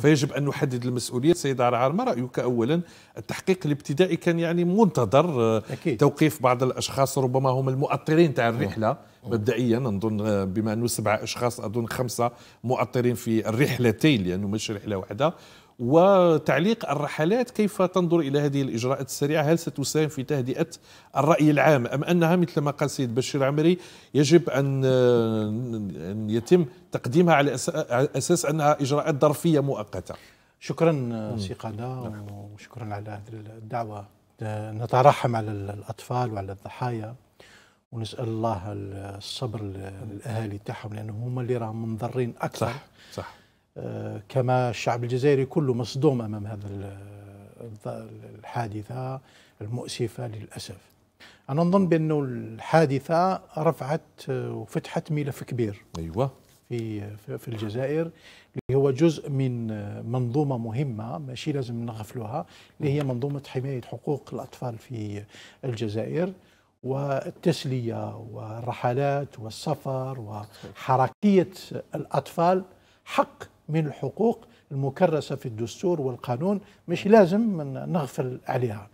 فيجب أن نحدد المسؤولية سيد عرعر ما رأيك أولا التحقيق الابتدائي كان يعني منتظر آه، أكيد. توقيف بعض الأشخاص ربما هم المؤطرين تاع الرحلة مبدئيا نظن آه، بما أنه سبعة أشخاص أظن خمسة مؤطرين في الرحلتين لأنه مش رحلة واحدة وتعليق الرحلات كيف تنظر إلى هذه الإجراءات السريعة هل ستساهم في تهدئة الرأي العام أم أنها مثل ما قال سيد بشير عمري يجب أن يتم تقديمها على أساس أنها إجراءات ظرفية مؤقتة شكرا سي قادة نعم. وشكرا على هذه الدعوة نترحم على الأطفال وعلى الضحايا ونسال الله الصبر للاهالي تاعهم لانهم هما اللي راهم منضرين اكثر صح صح كما الشعب الجزائري كله مصدوم امام هذا الحادثه المؤسفه للاسف. انا نظن بانه الحادثه رفعت وفتحت ملف كبير. ايوه في في الجزائر اللي هو جزء من منظومه مهمه ماشي لازم نغفلوها اللي هي منظومه حمايه حقوق الاطفال في الجزائر والتسليه والرحلات والسفر وحركيه الاطفال حق من الحقوق المكرسة في الدستور والقانون مش لازم نغفل عليها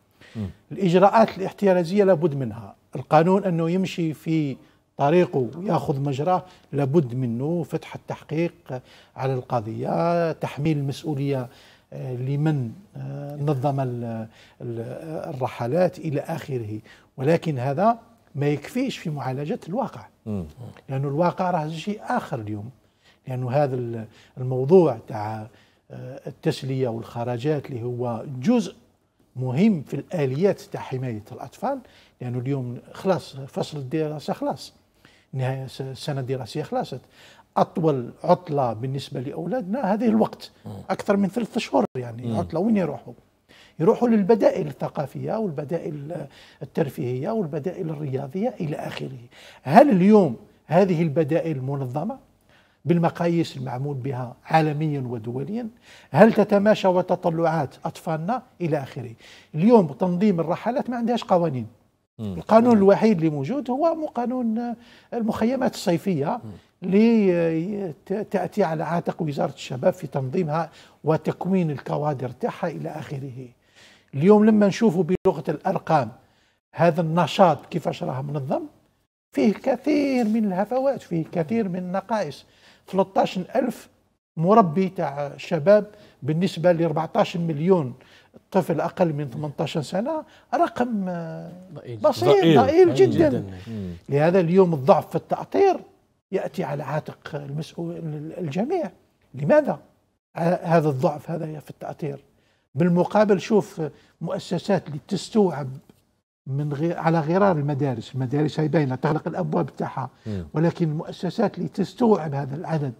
الإجراءات الاحترازية لابد منها القانون أنه يمشي في طريقه ياخذ مجراه لابد منه فتح التحقيق على القضيه تحميل المسؤوليه آه، لمن آه، نظم الرحلات الى اخره ولكن هذا ما يكفيش في معالجه الواقع لانه الواقع راه شيء اخر اليوم لأنه يعني هذا الموضوع تاع آه، التسلية والخراجات اللي هو جزء مهم في الآليات تاع حماية الأطفال لأنه اليوم خلاص فصل الدراسة خلاص نهاية السنة الدراسية خلاصت أطول عطلة بالنسبة لأولادنا هذه الوقت أكثر من ثلاثة أشهر يعني عطلة وين يروحوا يروحوا للبدائل الثقافية والبدائل الترفيهية والبدائل الرياضية إلى آخره هل اليوم هذه البدائل منظمة؟ بالمقاييس المعمول بها عالميا ودوليا هل تتماشى وتطلعات أطفالنا إلى آخره اليوم تنظيم الرحلات ما عندهاش قوانين القانون الوحيد اللي موجود هو قانون المخيمات الصيفية اللي تأتي على عاتق وزارة الشباب في تنظيمها وتكوين الكوادر تاعها إلى آخره اليوم لما نشوفوا بلغة الأرقام هذا النشاط كيفاش راه منظم فيه الكثير من الهفوات فيه الكثير من النقائص 13000 مربي تاع شباب بالنسبه ل 14 مليون طفل اقل من 18 سنه رقم آه، بسيط ضئيل, ضئيل جدا. جدا لهذا اليوم الضعف في التاطير ياتي على عاتق المسؤول الجميع لماذا هذا الضعف هذا في التاطير بالمقابل شوف مؤسسات اللي تستوعب من غير على غرار المدارس، المدارس هي باينه تغلق الابواب تاعها ولكن المؤسسات اللي تستوعب هذا العدد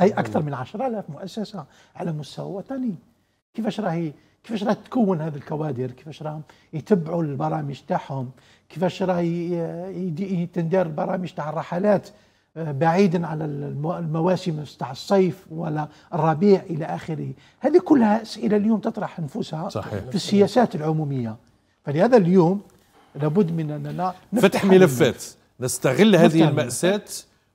اي اكثر من 10000 مؤسسه على مستوى وطني كيفاش راهي كيفاش راه تكون هذه الكوادر كيفاش راهم يتبعوا البرامج تاعهم كيفاش راه آه، تندار البرامج تاع الرحلات آه، بعيدا على المواسم تاع الصيف ولا الربيع الى اخره هذه كلها اسئله اليوم تطرح نفوسها صحيح. في السياسات العموميه فلهذا اليوم لابد من اننا فتح ملفات نستغل هذه المأساة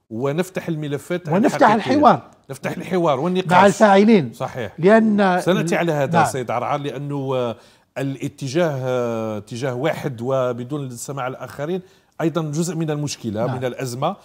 ونفتح الملفات ونفتح الحوار نفتح الحوار والنقاش مع الفاعلين صحيح لان سناتي على هذا نعم. سيد عرعر لانه الاتجاه اتجاه واحد وبدون السماع الاخرين ايضا جزء من المشكله نعم. من الازمه